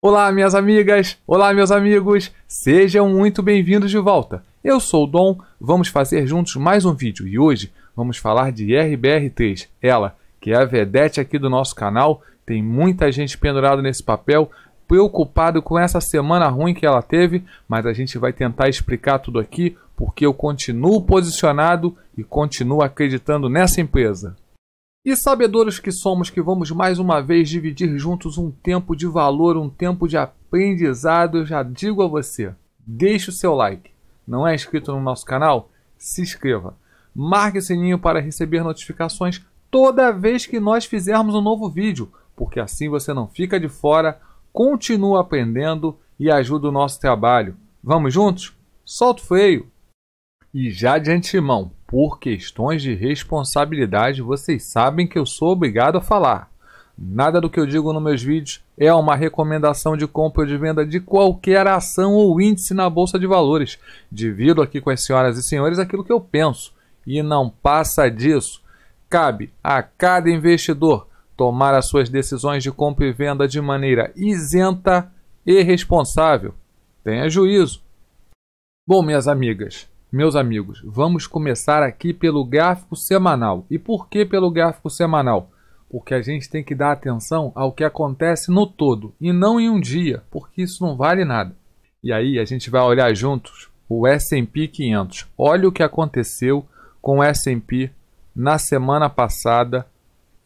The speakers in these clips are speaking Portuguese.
Olá, minhas amigas! Olá, meus amigos! Sejam muito bem-vindos de volta! Eu sou o Dom, vamos fazer juntos mais um vídeo e hoje vamos falar de RBR3. Ela, que é a vedete aqui do nosso canal, tem muita gente pendurada nesse papel, preocupado com essa semana ruim que ela teve, mas a gente vai tentar explicar tudo aqui porque eu continuo posicionado e continuo acreditando nessa empresa. E sabedores que somos que vamos mais uma vez dividir juntos um tempo de valor, um tempo de aprendizado, já digo a você, deixe o seu like. Não é inscrito no nosso canal? Se inscreva. Marque o sininho para receber notificações toda vez que nós fizermos um novo vídeo, porque assim você não fica de fora, continua aprendendo e ajuda o nosso trabalho. Vamos juntos? Solta o freio! E já de antemão, por questões de responsabilidade, vocês sabem que eu sou obrigado a falar. Nada do que eu digo nos meus vídeos é uma recomendação de compra ou de venda de qualquer ação ou índice na bolsa de valores. Divido aqui com as senhoras e senhores aquilo que eu penso e não passa disso. Cabe a cada investidor tomar as suas decisões de compra e venda de maneira isenta e responsável. Tenha juízo. Bom, minhas amigas, meus amigos, vamos começar aqui pelo gráfico semanal. E por que pelo gráfico semanal? Porque a gente tem que dar atenção ao que acontece no todo e não em um dia, porque isso não vale nada. E aí a gente vai olhar juntos o S&P 500. Olha o que aconteceu com o S&P na semana passada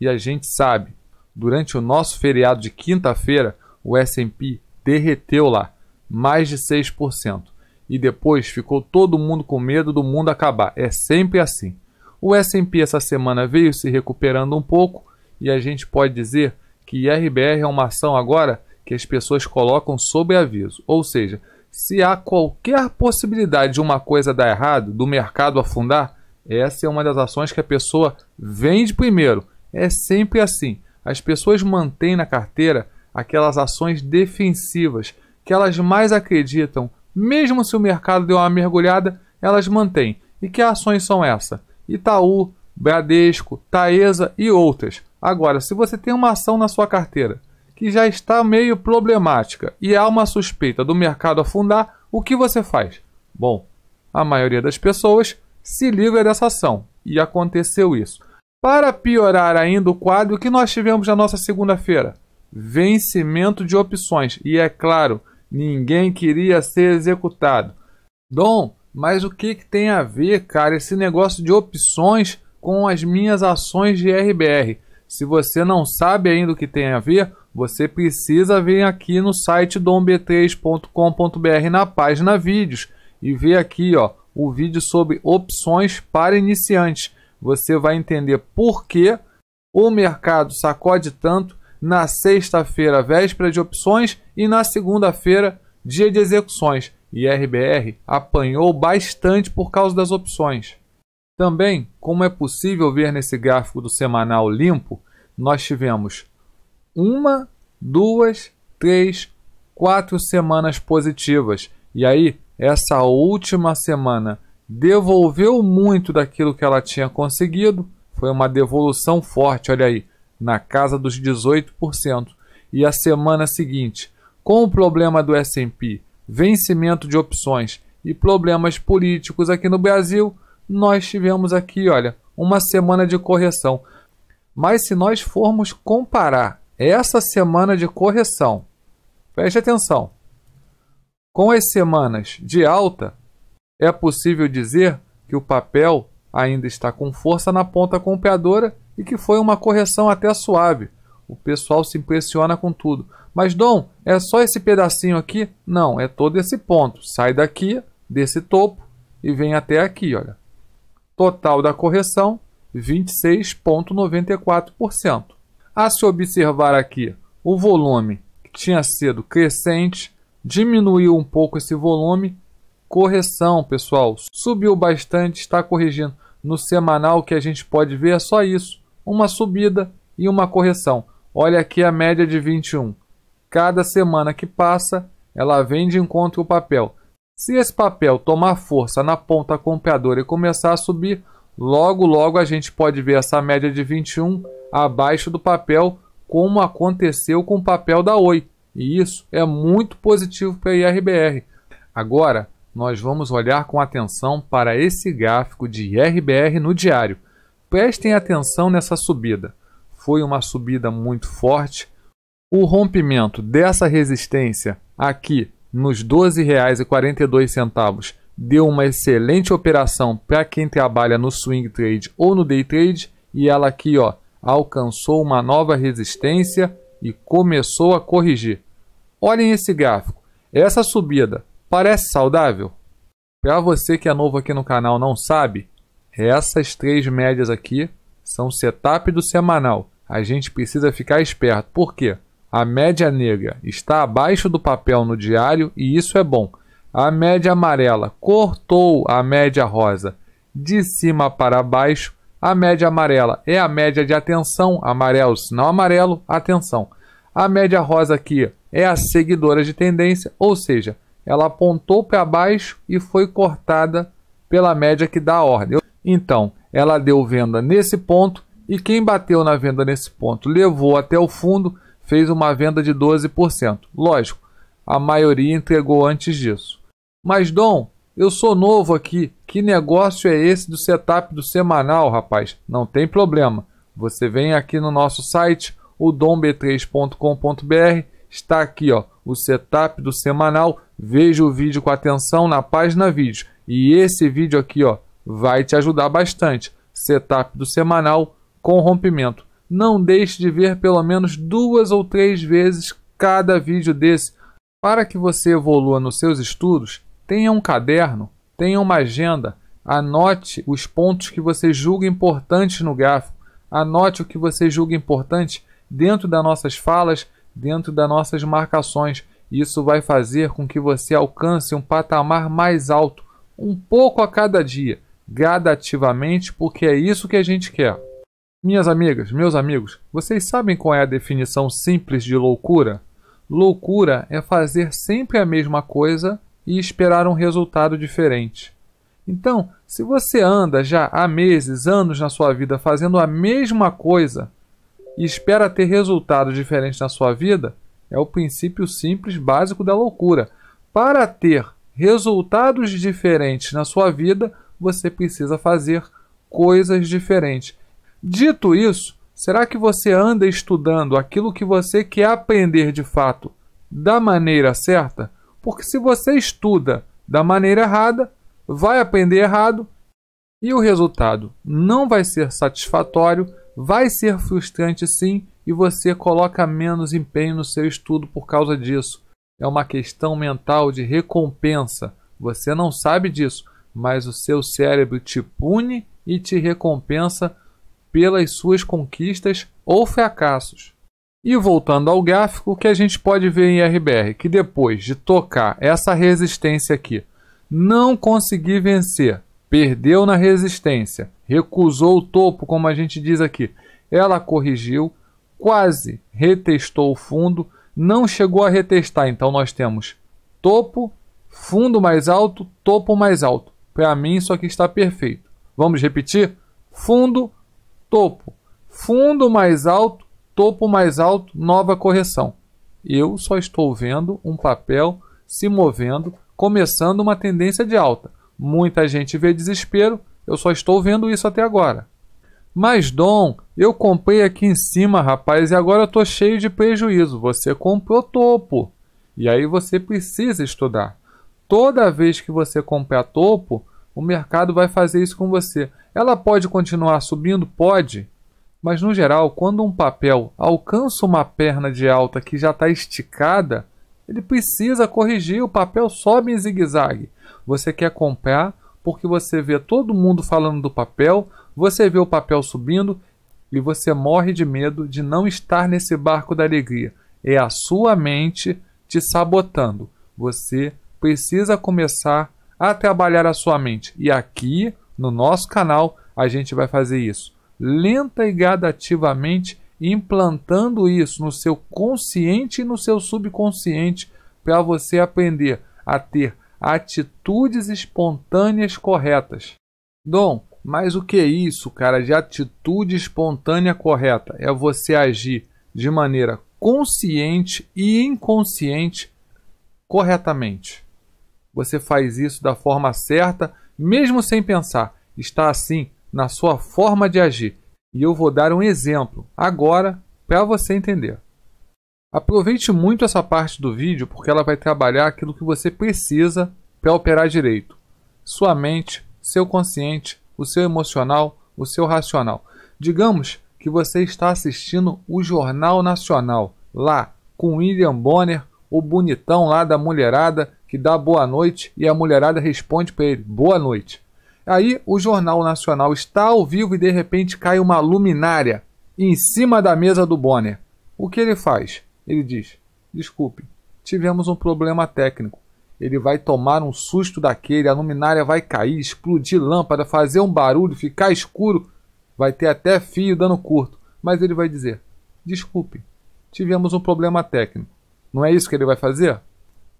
e a gente sabe, durante o nosso feriado de quinta-feira, o S&P derreteu lá mais de 6% e depois ficou todo mundo com medo do mundo acabar. É sempre assim. O S&P essa semana veio se recuperando um pouco e a gente pode dizer que RBR é uma ação agora que as pessoas colocam sob aviso. Ou seja, se há qualquer possibilidade de uma coisa dar errado, do mercado afundar, essa é uma das ações que a pessoa vende primeiro. É sempre assim. As pessoas mantêm na carteira aquelas ações defensivas que elas mais acreditam mesmo se o mercado deu uma mergulhada, elas mantêm. E que ações são essas? Itaú, Bradesco, Taesa e outras. Agora, se você tem uma ação na sua carteira que já está meio problemática e há uma suspeita do mercado afundar, o que você faz? Bom, a maioria das pessoas se livra dessa ação e aconteceu isso. Para piorar ainda o quadro que nós tivemos na nossa segunda-feira, vencimento de opções e é claro, Ninguém queria ser executado. Dom, mas o que, que tem a ver, cara, esse negócio de opções com as minhas ações de RBR? Se você não sabe ainda o que tem a ver, você precisa vir aqui no site domb3.com.br na página vídeos e ver aqui ó, o vídeo sobre opções para iniciantes. Você vai entender por que o mercado sacode tanto na sexta-feira, véspera de opções, e na segunda-feira, dia de execuções. E RBR apanhou bastante por causa das opções. Também, como é possível ver nesse gráfico do semanal limpo, nós tivemos uma, duas, três, quatro semanas positivas. E aí, essa última semana devolveu muito daquilo que ela tinha conseguido. Foi uma devolução forte, olha aí na casa dos 18%, e a semana seguinte, com o problema do S&P, vencimento de opções e problemas políticos aqui no Brasil, nós tivemos aqui, olha, uma semana de correção. Mas se nós formos comparar essa semana de correção, preste atenção, com as semanas de alta, é possível dizer que o papel ainda está com força na ponta compradora e que foi uma correção até suave. O pessoal se impressiona com tudo. Mas, Dom, é só esse pedacinho aqui? Não, é todo esse ponto. Sai daqui, desse topo, e vem até aqui, olha. Total da correção, 26,94%. A se observar aqui, o volume que tinha sido crescente, diminuiu um pouco esse volume. Correção, pessoal, subiu bastante, está corrigindo. No semanal que a gente pode ver é só isso uma subida e uma correção. Olha aqui a média de 21. Cada semana que passa, ela vem de encontro o papel. Se esse papel tomar força na ponta compradora e começar a subir, logo logo a gente pode ver essa média de 21 abaixo do papel, como aconteceu com o papel da Oi. E isso é muito positivo para a IRBR. Agora, nós vamos olhar com atenção para esse gráfico de IRBR no diário prestem atenção nessa subida. Foi uma subida muito forte. O rompimento dessa resistência aqui nos R$ 12,42 deu uma excelente operação para quem trabalha no swing trade ou no day trade e ela aqui ó, alcançou uma nova resistência e começou a corrigir. Olhem esse gráfico. Essa subida parece saudável? Para você que é novo aqui no canal não sabe, essas três médias aqui são setup do semanal. A gente precisa ficar esperto. Por quê? A média negra está abaixo do papel no diário e isso é bom. A média amarela cortou a média rosa de cima para baixo. A média amarela é a média de atenção, amarelo, sinal amarelo, atenção. A média rosa aqui é a seguidora de tendência, ou seja, ela apontou para baixo e foi cortada pela média que dá a ordem. Então, ela deu venda nesse ponto e quem bateu na venda nesse ponto levou até o fundo, fez uma venda de 12%. Lógico, a maioria entregou antes disso. Mas, Dom, eu sou novo aqui. Que negócio é esse do setup do semanal, rapaz? Não tem problema. Você vem aqui no nosso site, o domb3.com.br. Está aqui, ó, o setup do semanal. Veja o vídeo com atenção na página vídeo. E esse vídeo aqui, ó, vai te ajudar bastante. Setup do semanal com rompimento. Não deixe de ver pelo menos duas ou três vezes cada vídeo desse. Para que você evolua nos seus estudos, tenha um caderno, tenha uma agenda, anote os pontos que você julga importantes no gráfico, anote o que você julga importante dentro das nossas falas, dentro das nossas marcações. Isso vai fazer com que você alcance um patamar mais alto, um pouco a cada dia gradativamente, porque é isso que a gente quer. Minhas amigas, meus amigos, vocês sabem qual é a definição simples de loucura? Loucura é fazer sempre a mesma coisa e esperar um resultado diferente. Então, se você anda já há meses, anos na sua vida fazendo a mesma coisa e espera ter resultados diferentes na sua vida, é o princípio simples básico da loucura. Para ter resultados diferentes na sua vida, você precisa fazer coisas diferentes. Dito isso, será que você anda estudando aquilo que você quer aprender de fato da maneira certa? Porque se você estuda da maneira errada, vai aprender errado e o resultado não vai ser satisfatório, vai ser frustrante sim, e você coloca menos empenho no seu estudo por causa disso. É uma questão mental de recompensa. Você não sabe disso, mas o seu cérebro te pune e te recompensa pelas suas conquistas ou fracassos. E voltando ao gráfico, o que a gente pode ver em RBR? Que depois de tocar essa resistência aqui, não conseguir vencer, perdeu na resistência, recusou o topo, como a gente diz aqui, ela corrigiu, quase retestou o fundo, não chegou a retestar. Então nós temos topo, fundo mais alto, topo mais alto. Para mim, isso aqui está perfeito. Vamos repetir? Fundo, topo. Fundo mais alto, topo mais alto, nova correção. Eu só estou vendo um papel se movendo, começando uma tendência de alta. Muita gente vê desespero, eu só estou vendo isso até agora. Mas, Dom, eu comprei aqui em cima, rapaz, e agora eu estou cheio de prejuízo. Você comprou topo. E aí você precisa estudar toda vez que você comprar topo, o mercado vai fazer isso com você. Ela pode continuar subindo? Pode. Mas no geral, quando um papel alcança uma perna de alta que já está esticada, ele precisa corrigir, o papel sobe em zigue-zague. Você quer comprar porque você vê todo mundo falando do papel, você vê o papel subindo e você morre de medo de não estar nesse barco da alegria. É a sua mente te sabotando. Você precisa começar a trabalhar a sua mente. E aqui no nosso canal a gente vai fazer isso lenta e gradativamente, implantando isso no seu consciente e no seu subconsciente para você aprender a ter atitudes espontâneas corretas. Dom, mas o que é isso, cara, de atitude espontânea correta? É você agir de maneira consciente e inconsciente corretamente. Você faz isso da forma certa, mesmo sem pensar. Está assim na sua forma de agir. E eu vou dar um exemplo agora para você entender. Aproveite muito essa parte do vídeo porque ela vai trabalhar aquilo que você precisa para operar direito: sua mente, seu consciente, o seu emocional, o seu racional. Digamos que você está assistindo o Jornal Nacional, lá com William Bonner, o bonitão lá da mulherada que dá boa noite e a mulherada responde para ele: boa noite. Aí o Jornal Nacional está ao vivo e de repente cai uma luminária em cima da mesa do Bonner. O que ele faz? Ele diz: desculpe, tivemos um problema técnico. Ele vai tomar um susto daquele, a luminária vai cair, explodir lâmpada, fazer um barulho, ficar escuro, vai ter até fio dando curto. Mas ele vai dizer: Desculpe, tivemos um problema técnico. Não é isso que ele vai fazer?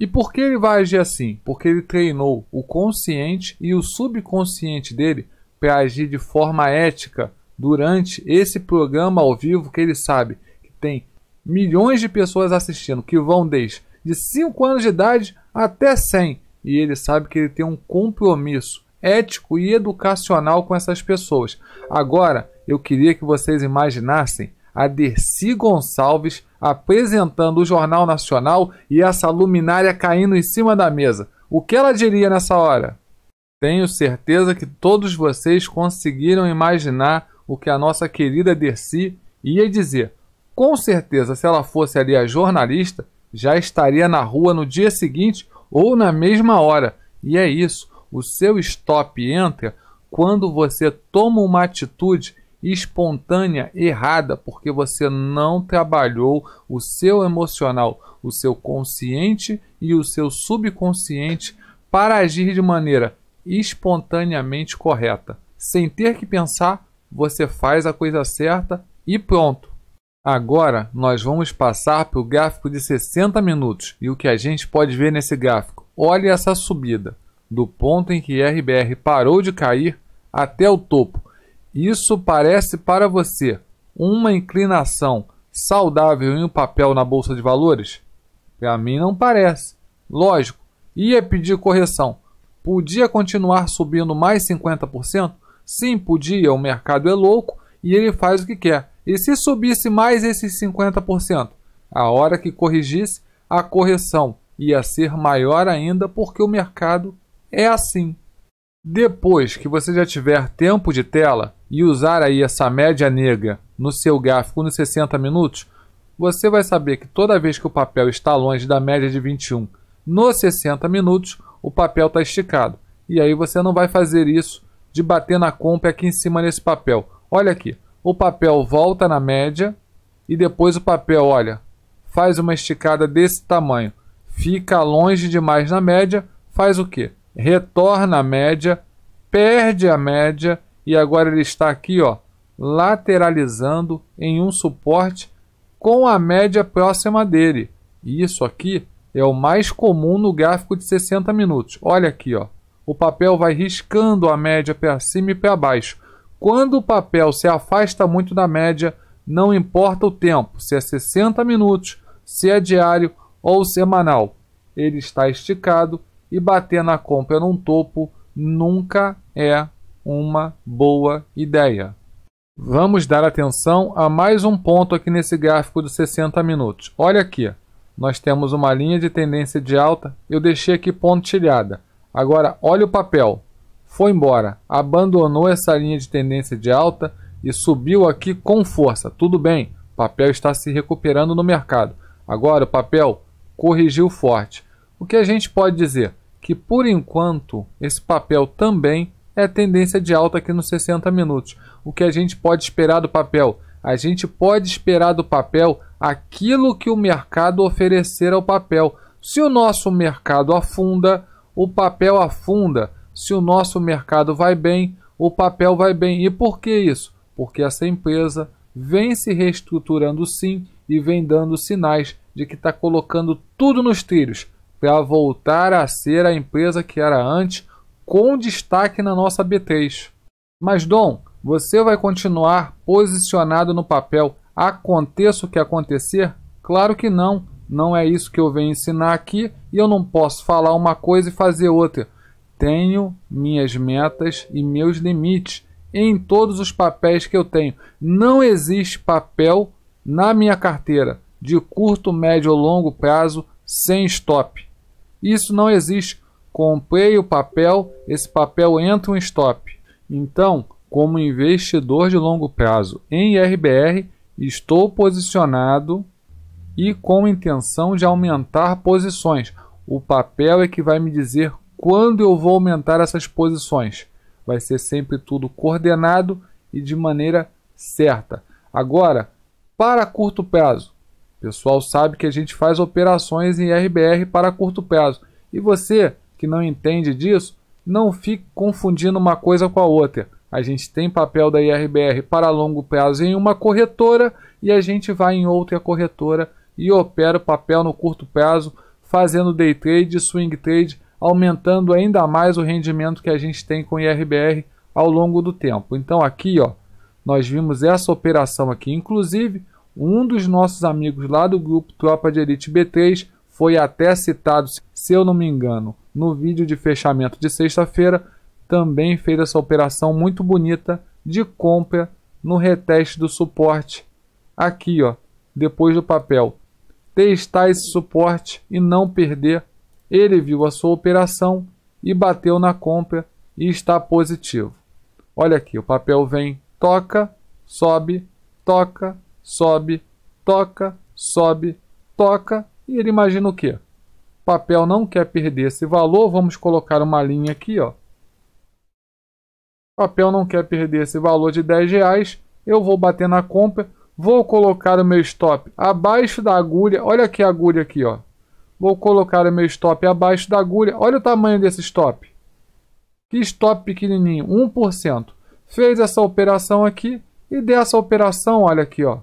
E por que ele vai agir assim? Porque ele treinou o consciente e o subconsciente dele para agir de forma ética durante esse programa ao vivo que ele sabe que tem milhões de pessoas assistindo, que vão desde de 5 anos de idade até 100. E ele sabe que ele tem um compromisso ético e educacional com essas pessoas. Agora, eu queria que vocês imaginassem a Dercy Gonçalves apresentando o Jornal Nacional e essa luminária caindo em cima da mesa. O que ela diria nessa hora? Tenho certeza que todos vocês conseguiram imaginar o que a nossa querida Dercy ia dizer. Com certeza, se ela fosse ali a jornalista, já estaria na rua no dia seguinte ou na mesma hora. E é isso, o seu stop entra quando você toma uma atitude espontânea errada, porque você não trabalhou o seu emocional, o seu consciente e o seu subconsciente para agir de maneira espontaneamente correta. Sem ter que pensar, você faz a coisa certa e pronto. Agora nós vamos passar para o gráfico de 60 minutos e o que a gente pode ver nesse gráfico. Olha essa subida, do ponto em que RBR parou de cair até o topo. Isso parece para você uma inclinação saudável em um papel na bolsa de valores? Para mim não parece. Lógico, ia pedir correção. Podia continuar subindo mais 50%? Sim, podia, o mercado é louco e ele faz o que quer. E se subisse mais esses 50%? A hora que corrigisse, a correção ia ser maior ainda porque o mercado é assim. Depois que você já tiver tempo de tela, e usar aí essa média negra no seu gráfico nos 60 minutos, você vai saber que toda vez que o papel está longe da média de 21 nos 60 minutos, o papel está esticado. E aí você não vai fazer isso de bater na compra aqui em cima nesse papel. Olha aqui, o papel volta na média e depois o papel, olha, faz uma esticada desse tamanho. Fica longe demais na média, faz o quê? Retorna a média, perde a média e agora ele está aqui, ó, lateralizando em um suporte com a média próxima dele. E isso aqui é o mais comum no gráfico de 60 minutos. Olha aqui, ó. O papel vai riscando a média para cima e para baixo. Quando o papel se afasta muito da média, não importa o tempo, se é 60 minutos, se é diário ou semanal, ele está esticado e bater na compra num topo nunca é uma boa ideia. Vamos dar atenção a mais um ponto aqui nesse gráfico de 60 minutos. Olha aqui, nós temos uma linha de tendência de alta, eu deixei aqui pontilhada. Agora, olha o papel, foi embora, abandonou essa linha de tendência de alta e subiu aqui com força. Tudo bem, o papel está se recuperando no mercado. Agora, o papel corrigiu forte. O que a gente pode dizer? Que por enquanto esse papel também é a tendência de alta aqui nos 60 minutos. O que a gente pode esperar do papel? A gente pode esperar do papel aquilo que o mercado oferecer ao papel. Se o nosso mercado afunda, o papel afunda. Se o nosso mercado vai bem, o papel vai bem. E por que isso? Porque essa empresa vem se reestruturando sim e vem dando sinais de que está colocando tudo nos trilhos para voltar a ser a empresa que era antes com destaque na nossa B3. Mas, Dom, você vai continuar posicionado no papel, aconteça o que acontecer? Claro que não. Não é isso que eu venho ensinar aqui e eu não posso falar uma coisa e fazer outra. Tenho minhas metas e meus limites em todos os papéis que eu tenho. Não existe papel na minha carteira de curto, médio ou longo prazo sem stop. Isso não existe. Comprei o papel, esse papel entra um stop. Então, como investidor de longo prazo em RBR, estou posicionado e com intenção de aumentar posições. O papel é que vai me dizer quando eu vou aumentar essas posições. Vai ser sempre tudo coordenado e de maneira certa. Agora, para curto prazo, o pessoal sabe que a gente faz operações em RBR para curto prazo. E você que não entende disso, não fique confundindo uma coisa com a outra. A gente tem papel da IRBR para longo prazo em uma corretora e a gente vai em outra corretora e opera o papel no curto prazo, fazendo day trade, swing trade, aumentando ainda mais o rendimento que a gente tem com IRBR ao longo do tempo. Então aqui, ó, nós vimos essa operação aqui, inclusive um dos nossos amigos lá do grupo Tropa de Elite B3 foi até citado, se eu não me engano, no vídeo de fechamento de sexta-feira, também fez essa operação muito bonita de compra no reteste do suporte. Aqui, ó, depois do papel. Testar esse suporte e não perder. Ele viu a sua operação e bateu na compra e está positivo. Olha aqui, o papel vem, toca, sobe, toca, sobe, toca, sobe, toca e ele imagina o quê? papel não quer perder esse valor, vamos colocar uma linha aqui, ó. Papel não quer perder esse valor de 10 reais. Eu vou bater na compra, vou colocar o meu stop abaixo da agulha. Olha aqui a agulha aqui, ó. Vou colocar o meu stop abaixo da agulha. Olha o tamanho desse stop. Que stop pequenininho, 1%. Fez essa operação aqui e dessa operação, olha aqui, ó.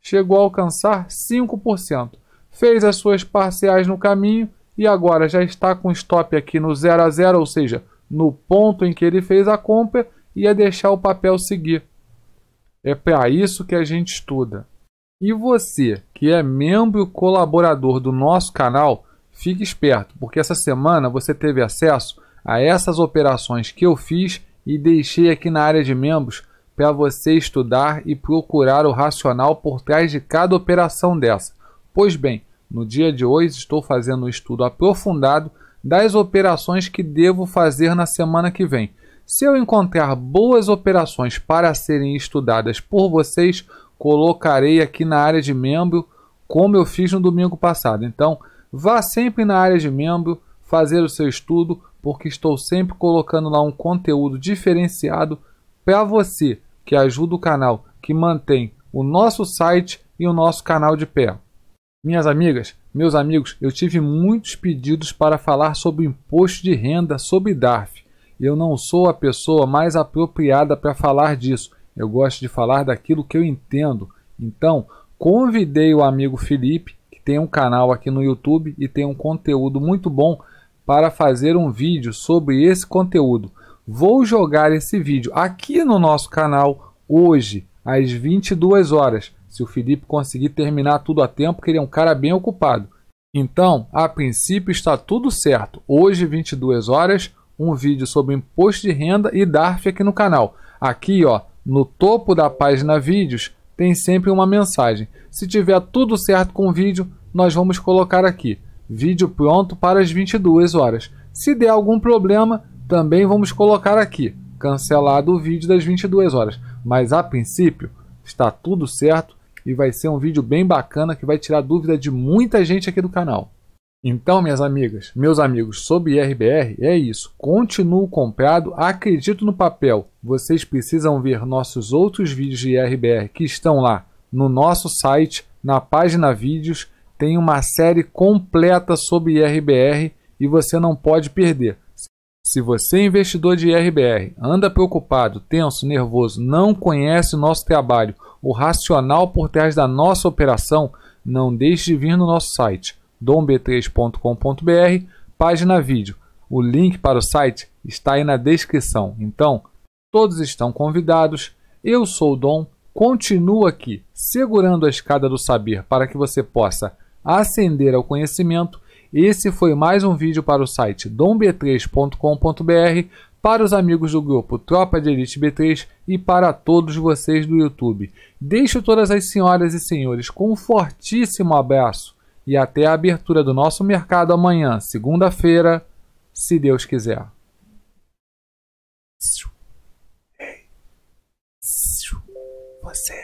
Chegou a alcançar 5% fez as suas parciais no caminho e agora já está com stop aqui no 0 a 0, ou seja, no ponto em que ele fez a compra e é deixar o papel seguir. É para isso que a gente estuda. E você, que é membro colaborador do nosso canal, fique esperto, porque essa semana você teve acesso a essas operações que eu fiz e deixei aqui na área de membros para você estudar e procurar o racional por trás de cada operação dessa. Pois bem, no dia de hoje estou fazendo um estudo aprofundado das operações que devo fazer na semana que vem. Se eu encontrar boas operações para serem estudadas por vocês, colocarei aqui na área de membro, como eu fiz no domingo passado. Então, vá sempre na área de membro fazer o seu estudo, porque estou sempre colocando lá um conteúdo diferenciado para você que ajuda o canal, que mantém o nosso site e o nosso canal de pé. Minhas amigas, meus amigos, eu tive muitos pedidos para falar sobre imposto de renda, sobre DARF. Eu não sou a pessoa mais apropriada para falar disso. Eu gosto de falar daquilo que eu entendo. Então, convidei o amigo Felipe, que tem um canal aqui no YouTube e tem um conteúdo muito bom, para fazer um vídeo sobre esse conteúdo. Vou jogar esse vídeo aqui no nosso canal hoje, às 22 horas. Se o Felipe conseguir terminar tudo a tempo, porque ele é um cara bem ocupado. Então, a princípio está tudo certo. Hoje, 22 horas, um vídeo sobre imposto de renda e DARF aqui no canal. Aqui, ó, no topo da página vídeos, tem sempre uma mensagem. Se tiver tudo certo com o vídeo, nós vamos colocar aqui. Vídeo pronto para as 22 horas. Se der algum problema, também vamos colocar aqui. Cancelado o vídeo das 22 horas. Mas a princípio, está tudo certo e vai ser um vídeo bem bacana que vai tirar dúvida de muita gente aqui do canal. Então, minhas amigas, meus amigos, sobre IRBR é isso. Continuo comprado, acredito no papel. Vocês precisam ver nossos outros vídeos de IRBR que estão lá no nosso site, na página vídeos, tem uma série completa sobre IRBR e você não pode perder. Se você, é investidor de IRBR, anda preocupado, tenso, nervoso, não conhece o nosso trabalho, o racional por trás da nossa operação, não deixe de vir no nosso site domb3.com.br, página vídeo. O link para o site está aí na descrição. Então, todos estão convidados. Eu sou o Dom, continuo aqui segurando a escada do saber para que você possa ascender ao conhecimento esse foi mais um vídeo para o site domb3.com.br, para os amigos do grupo Tropa de Elite B3 e para todos vocês do YouTube. Deixo todas as senhoras e senhores com um fortíssimo abraço e até a abertura do nosso mercado amanhã, segunda-feira, se Deus quiser. Você